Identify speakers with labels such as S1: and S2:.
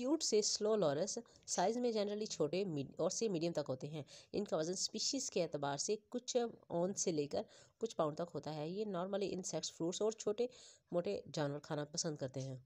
S1: cute से slow loris size में generally छोटे और से मीडियम तक होते हैं इनका वजन स्पीशीज़ के अतबार से कुछ ऑन से लेकर कुछ पाउंड तक होता है ये नॉर्मली इंसेक्ट्स फ्रूट्स और छोटे मोटे जानवर खाना पसंद करते हैं